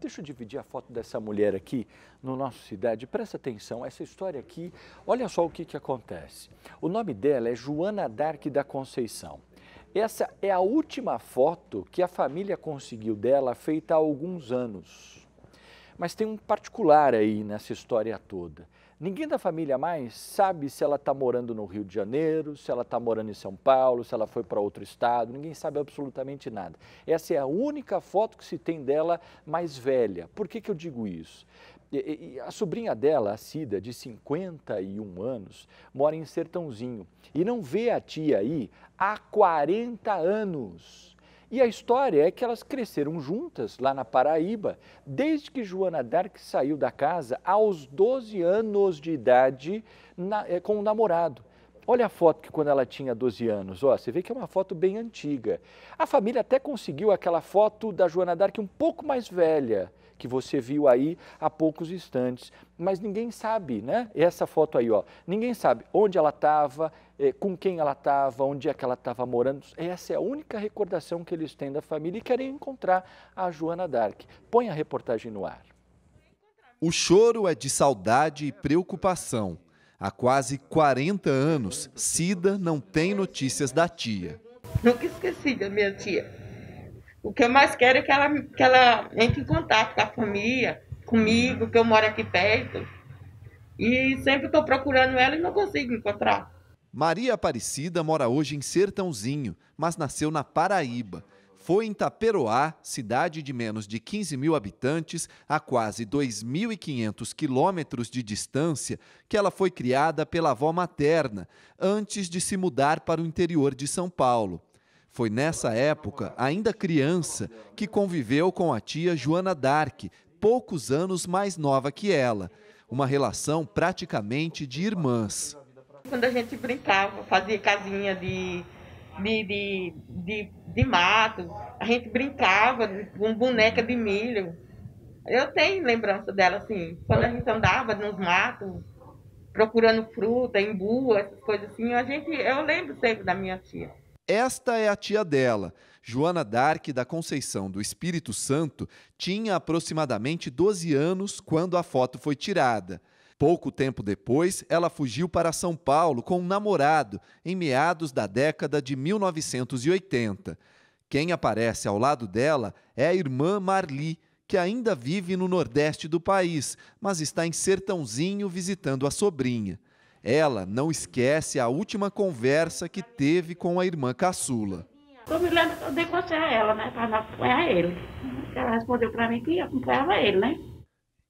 Deixa eu dividir a foto dessa mulher aqui no nosso cidade. Presta atenção, essa história aqui, olha só o que, que acontece. O nome dela é Joana Dark da Conceição. Essa é a última foto que a família conseguiu dela, feita há alguns anos. Mas tem um particular aí nessa história toda. Ninguém da família mais sabe se ela está morando no Rio de Janeiro, se ela está morando em São Paulo, se ela foi para outro estado, ninguém sabe absolutamente nada. Essa é a única foto que se tem dela mais velha. Por que, que eu digo isso? E, e, a sobrinha dela, a Cida, de 51 anos, mora em Sertãozinho e não vê a tia aí há 40 anos. E a história é que elas cresceram juntas lá na Paraíba, desde que Joana Dark saiu da casa aos 12 anos de idade na, é, com o um namorado. Olha a foto que quando ela tinha 12 anos, ó, você vê que é uma foto bem antiga. A família até conseguiu aquela foto da Joana Dark um pouco mais velha, que você viu aí há poucos instantes. Mas ninguém sabe, né? Essa foto aí, ó. Ninguém sabe onde ela estava, eh, com quem ela estava, onde é que ela estava morando. Essa é a única recordação que eles têm da família e querem encontrar a Joana Dark. Põe a reportagem no ar. O choro é de saudade e preocupação. Há quase 40 anos, Cida não tem notícias da tia. Nunca esqueci da minha tia. O que eu mais quero é que ela, que ela entre em contato com a família, comigo, que eu moro aqui perto. E sempre estou procurando ela e não consigo encontrar. Maria Aparecida mora hoje em Sertãozinho, mas nasceu na Paraíba. Foi em Taperoá, cidade de menos de 15 mil habitantes, a quase 2.500 quilômetros de distância, que ela foi criada pela avó materna, antes de se mudar para o interior de São Paulo. Foi nessa época, ainda criança, que conviveu com a tia Joana Dark, poucos anos mais nova que ela. Uma relação praticamente de irmãs. Quando a gente brincava, fazia casinha de, de, de, de, de mato, a gente brincava com boneca de milho. Eu tenho lembrança dela, assim, quando a gente andava nos matos, procurando fruta, embu, essas coisas assim, a gente, eu lembro sempre da minha tia. Esta é a tia dela. Joana Dark da Conceição do Espírito Santo tinha aproximadamente 12 anos quando a foto foi tirada. Pouco tempo depois, ela fugiu para São Paulo com um namorado, em meados da década de 1980. Quem aparece ao lado dela é a irmã Marli, que ainda vive no nordeste do país, mas está em Sertãozinho visitando a sobrinha. Ela não esquece a última conversa que teve com a irmã caçula. Eu me lembro que eu dei conselho a ela, né? Para apoiar ele. Ela respondeu para mim que apoiava ele, né?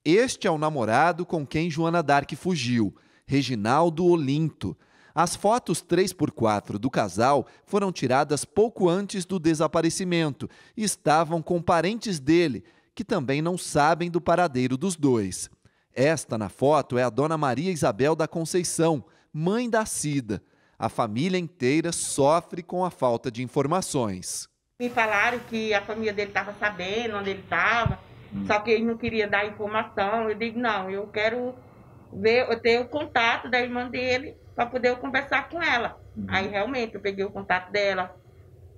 Este é o namorado com quem Joana Dark fugiu, Reginaldo Olinto. As fotos 3x4 do casal foram tiradas pouco antes do desaparecimento e estavam com parentes dele, que também não sabem do paradeiro dos dois. Esta na foto é a dona Maria Isabel da Conceição, mãe da Cida. A família inteira sofre com a falta de informações. Me falaram que a família dele estava sabendo onde ele estava, hum. só que ele não queria dar informação. Eu digo, não, eu quero ver, eu ter o contato da irmã dele para poder conversar com ela. Hum. Aí realmente eu peguei o contato dela,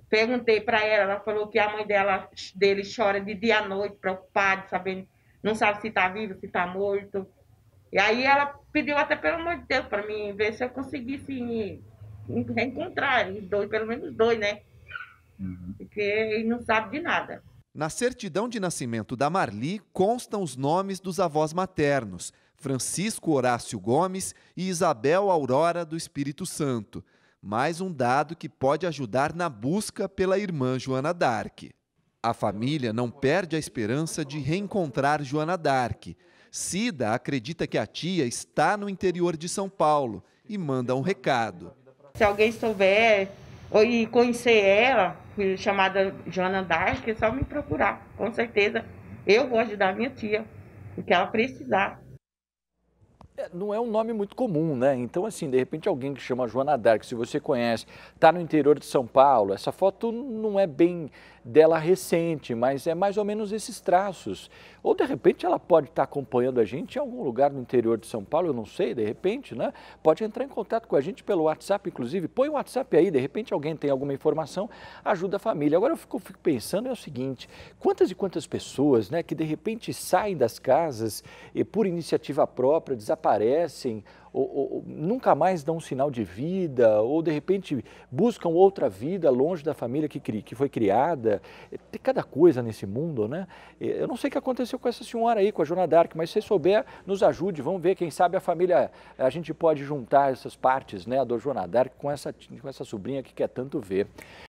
perguntei para ela, ela falou que a mãe dela dele chora de dia a noite, preocupada, sabendo não sabe se está vivo, se está morto. E aí ela pediu até, pelo amor de Deus, para mim ver se eu conseguisse reencontrar os dois, pelo menos dois, né? Uhum. Porque ele não sabe de nada. Na certidão de nascimento da Marli constam os nomes dos avós maternos, Francisco Horácio Gomes e Isabel Aurora do Espírito Santo. Mais um dado que pode ajudar na busca pela irmã Joana Dark. A família não perde a esperança de reencontrar Joana Dark. Cida acredita que a tia está no interior de São Paulo e manda um recado. Se alguém souber e conhecer ela, chamada Joana Dark, é só me procurar. Com certeza eu vou ajudar minha tia, o que ela precisar. É, não é um nome muito comum, né? Então, assim, de repente alguém que chama Joana Dark, se você conhece, está no interior de São Paulo, essa foto não é bem dela recente, mas é mais ou menos esses traços. Ou de repente ela pode estar acompanhando a gente em algum lugar no interior de São Paulo, eu não sei, de repente, né? Pode entrar em contato com a gente pelo WhatsApp, inclusive, põe o WhatsApp aí, de repente alguém tem alguma informação, ajuda a família. Agora eu fico, fico pensando é o seguinte, quantas e quantas pessoas, né, que de repente saem das casas e por iniciativa própria desaparecem ou, ou, nunca mais dão um sinal de vida, ou de repente buscam outra vida longe da família que, que foi criada. É, tem cada coisa nesse mundo, né? É, eu não sei o que aconteceu com essa senhora aí, com a Joana Dark, mas se souber, nos ajude, vamos ver, quem sabe a família, a gente pode juntar essas partes, né, a do Joana Dark com essa, com essa sobrinha que quer tanto ver.